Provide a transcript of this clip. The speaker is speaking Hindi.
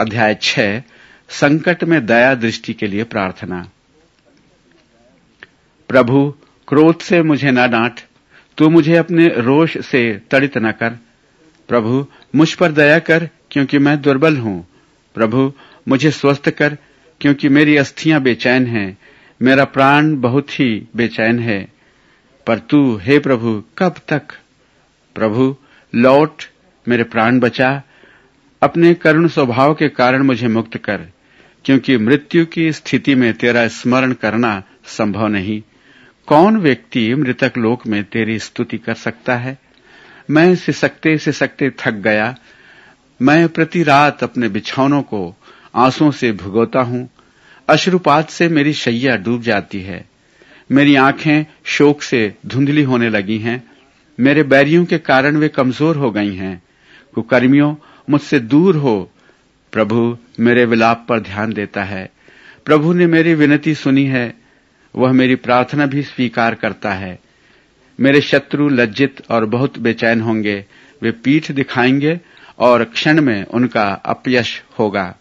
अध्याय छह संकट में दया दृष्टि के लिए प्रार्थना प्रभु क्रोध से मुझे न डांट तू मुझे अपने रोष से तड़ित न कर प्रभु मुझ पर दया कर क्योंकि मैं दुर्बल हूं प्रभु मुझे स्वस्थ कर क्योंकि मेरी अस्थियां बेचैन हैं मेरा प्राण बहुत ही बेचैन है पर तू हे प्रभु कब तक प्रभु लौट मेरे प्राण बचा अपने करुण स्वभाव के कारण मुझे मुक्त कर क्योंकि मृत्यु की स्थिति में तेरा स्मरण करना संभव नहीं कौन व्यक्ति मृतक लोक में तेरी स्तुति कर सकता है मैं सिसकते सिसकते थक गया मैं प्रति रात अपने बिछौनों को आंसुओं से भुगोता हूं अश्रुपात से मेरी शैया डूब जाती है मेरी आंखें शोक से धुंधली होने लगी हैं मेरे बैरियों के कारण वे कमजोर हो गई हैं कुकर्मियों मुझसे दूर हो प्रभु मेरे विलाप पर ध्यान देता है प्रभु ने मेरी विनती सुनी है वह मेरी प्रार्थना भी स्वीकार करता है मेरे शत्रु लज्जित और बहुत बेचैन होंगे वे पीठ दिखाएंगे और क्षण में उनका अपयश होगा